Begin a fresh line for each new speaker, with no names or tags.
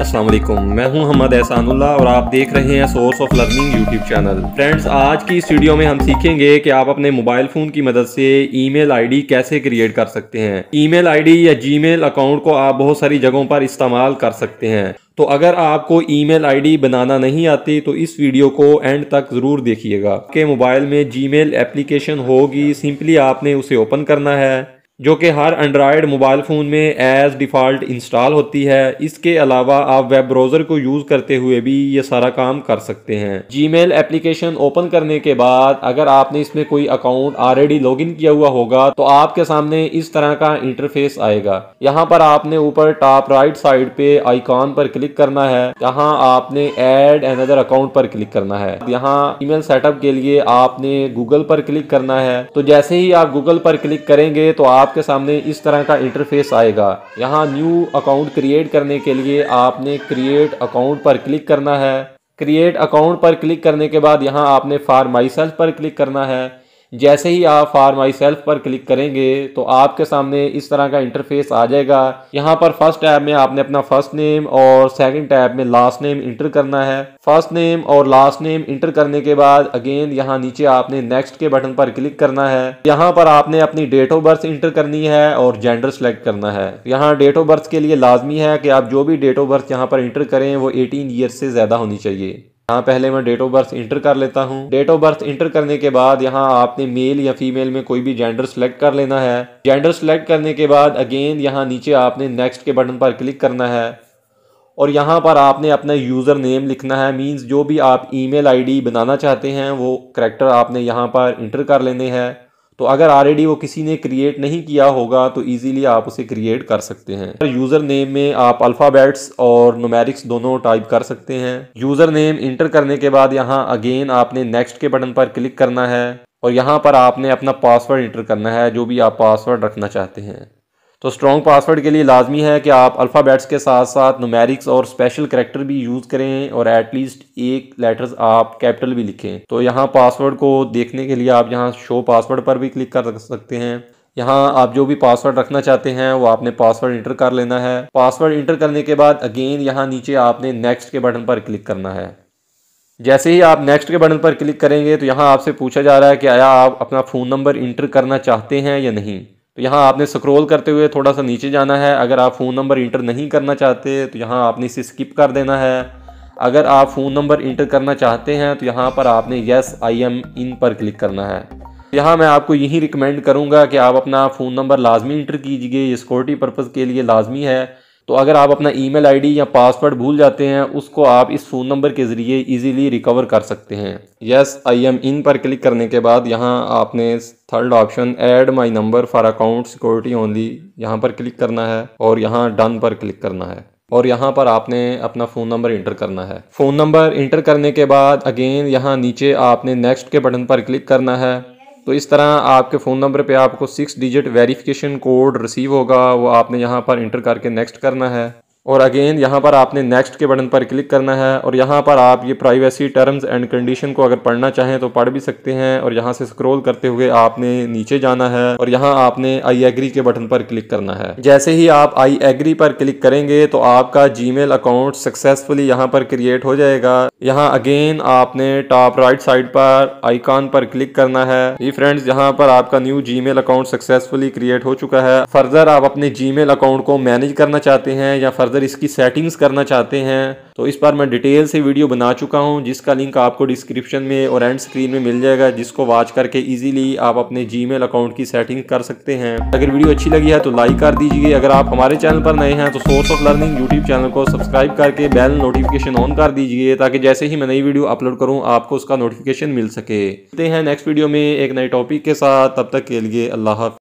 अस्सलाम वालेकुम मैं हूं हमद एहसानुल्ला और आप देख रहे हैं source of learning YouTube channel friends आज की इस वीडियो में हम सीखेंगे कि आप अपने मोबाइल फ़ोन की मदद से ईमेल आईडी कैसे क्रिएट कर सकते हैं ईमेल आईडी या जीमेल अकाउंट को आप बहुत सारी जगहों पर इस्तेमाल कर सकते हैं तो अगर आपको ईमेल आईडी बनाना नहीं आती तो इस वीडियो को एंड तक ज़रूर देखिएगा आपके मोबाइल में जीमेल एप्लीकेशन होगी सिंपली आपने उसे ओपन करना है जो कि हर एंड्रॉयड मोबाइल फ़ोन में एज़ डिफ़ॉल्ट इंस्टॉल होती है इसके अलावा आप वेब ब्राउज़र को यूज़ करते हुए भी ये सारा काम कर सकते हैं जीमेल एप्लीकेशन ओपन करने के बाद अगर आपने इसमें कोई अकाउंट ऑलरेडी लॉगिन किया हुआ होगा तो आपके सामने इस तरह का इंटरफेस आएगा यहाँ पर आपने ऊपर टॉप राइट साइड पे आइकॉन पर क्लिक करना है यहाँ आपने एड एनदर अकाउंट पर क्लिक करना है यहाँ मेल सेटअप के लिए आपने गूगल पर क्लिक करना है तो जैसे ही आप गूगल पर क्लिक करेंगे तो आप आपके सामने इस तरह का इंटरफेस आएगा यहाँ न्यू अकाउंट क्रिएट करने के लिए आपने क्रिएट अकाउंट पर क्लिक करना है क्रिएट अकाउंट पर क्लिक करने के बाद यहाँ आपने फार माई सेल्फ पर क्लिक करना है जैसे ही आप फार माई सेल्फ पर क्लिक करेंगे तो आपके सामने इस तरह का इंटरफेस आ जाएगा यहाँ पर फर्स्ट टैब में आपने अपना फर्स्ट नेम और सेकंड टैब में लास्ट नेम इंटर करना है फर्स्ट नेम और लास्ट नेम इंटर करने के बाद अगेन यहाँ नीचे आपने नेक्स्ट के बटन पर क्लिक करना है यहाँ पर आपने अपनी डेट ऑफ बर्थ इंटर करनी है और जेंडर सेलेक्ट करना है यहाँ डेट ऑफ बर्थ के लिए लाजमी है कि आप जो भी डेट ऑफ बर्थ यहाँ पर इंटर करें वो एटीन ईयर से ज़्यादा होनी चाहिए यहाँ पहले मैं डेट ऑफ बर्थ इंटर कर लेता हूँ डेट ऑफ बर्थ इंटर करने के बाद यहाँ आपने मेल या फीमेल में कोई भी जेंडर सेलेक्ट कर लेना है जेंडर सेलेक्ट करने के बाद अगेन यहाँ नीचे आपने नेक्स्ट के बटन पर क्लिक करना है और यहाँ पर आपने अपना यूज़र नेम लिखना है मींस जो भी आप ईमेल आईडी बनाना चाहते हैं वो करेक्टर आपने यहाँ पर इंटर कर लेने हैं तो अगर ऑलरेडी वो किसी ने क्रिएट नहीं किया होगा तो ईजिली आप उसे क्रिएट कर सकते हैं यूज़र नेम में आप अल्फ़ाबेट्स और नोमेरिक्स दोनों टाइप कर सकते हैं यूज़र नेम इंटर करने के बाद यहाँ अगेन आपने नेक्स्ट के बटन पर क्लिक करना है और यहाँ पर आपने अपना पासवर्ड इंटर करना है जो भी आप पासवर्ड रखना चाहते हैं तो स्ट्रॉन्ग पासवर्ड के लिए लाजमी है कि आप अल्फ़ाबेट्स के साथ साथ नुमेरिक्स और स्पेशल करेक्टर भी यूज़ करें और एटलीस्ट एक लेटर्स आप कैपिटल भी लिखें तो यहाँ पासवर्ड को देखने के लिए आप यहाँ शो पासवर्ड पर भी क्लिक कर सकते हैं यहाँ आप जो भी पासवर्ड रखना चाहते हैं वो आपने पासवर्ड इंटर कर लेना है पासवर्ड इंटर करने के बाद अगेन यहाँ नीचे आपने नेक्स्ट के बटन पर क्लिक करना है जैसे ही आप नेक्स्ट के बटन पर क्लिक करेंगे तो यहाँ आपसे पूछा जा रहा है कि आया आप अपना फ़ोन नंबर इंटर करना चाहते हैं या नहीं तो यहाँ आपने स्क्रॉल करते हुए थोड़ा सा नीचे जाना है अगर आप फ़ोन नंबर इंटर नहीं करना चाहते तो यहाँ आपने इसे स्किप कर देना है अगर आप फ़ोन नंबर इंटर करना चाहते हैं तो यहाँ पर आपने येस आई एम इन पर क्लिक करना है यहाँ मैं आपको यही रिकमेंड करूँगा कि आप अपना फ़ोन नंबर लाजमी इंटर कीजिए ये सिक्योरिटी पर्पज़ के लिए लाजमी है तो अगर आप अपना ईमेल आईडी या पासवर्ड भूल जाते हैं उसको आप इस फ़ोन नंबर के ज़रिए इजीली रिकवर कर सकते हैं यस आई एम इन पर क्लिक करने के बाद यहाँ आपने third option add my number for account security only यहाँ पर क्लिक करना है और यहाँ डन पर क्लिक करना है और यहाँ पर आपने अपना फ़ोन नंबर इंटर करना है फ़ोन नंबर इंटर करने के बाद अगेन यहाँ नीचे आपने नेक्स्ट के बटन पर क्लिक करना है तो इस तरह आपके फ़ोन नंबर पे आपको six digit verification code receive होगा वो आपने यहाँ पर इंटर करके नेक्स्ट करना है और अगेन यहाँ पर आपने नेक्स्ट के बटन पर क्लिक करना है और यहाँ पर आप ये प्राइवेसी टर्म्स एंड कंडीशन को अगर पढ़ना चाहें तो पढ़ भी सकते हैं और यहाँ से स्क्रॉल करते हुए आपने नीचे जाना है और यहाँ आपने आई एग्री के बटन पर क्लिक करना है जैसे ही आप आई एग्री पर क्लिक करेंगे तो आपका जी अकाउंट सक्सेसफुली यहाँ पर क्रिएट हो जाएगा यहाँ अगेन आपने टॉप राइट साइड पर आइकॉन पर क्लिक करना है ये फ्रेंड्स यहाँ पर आपका new Gmail account successfully create हो चुका है फर्दर आप अपने जीमेल अकाउंट को मैनेज करना चाहते हैं या फर्दर इसकी सेटिंग्स करना चाहते हैं तो इस पर मैं डिटेल से वीडियो बना चुका हूँ जिसका लिंक आपको डिस्क्रिप्शन में और एंड स्क्रीन में मिल जाएगा जिसको वॉच करके ईजिली आप अपने जी अकाउंट की सेटिंग कर सकते हैं अगर वीडियो अच्छी लगी है तो लाइक कर दीजिए अगर आप हमारे चैनल पर नए हैं तो source of learning YouTube channel को सब्सक्राइब करके बेल नोटिफिकेशन ऑन कर दीजिए ताकि जैसे ही मैं नई वीडियो अपलोड करूँ आपको उसका नोटिफिकेशन मिल सके मिलते हैं नेक्स्ट वीडियो में एक नए टॉपिक के साथ तब तक के लिए अल्लाह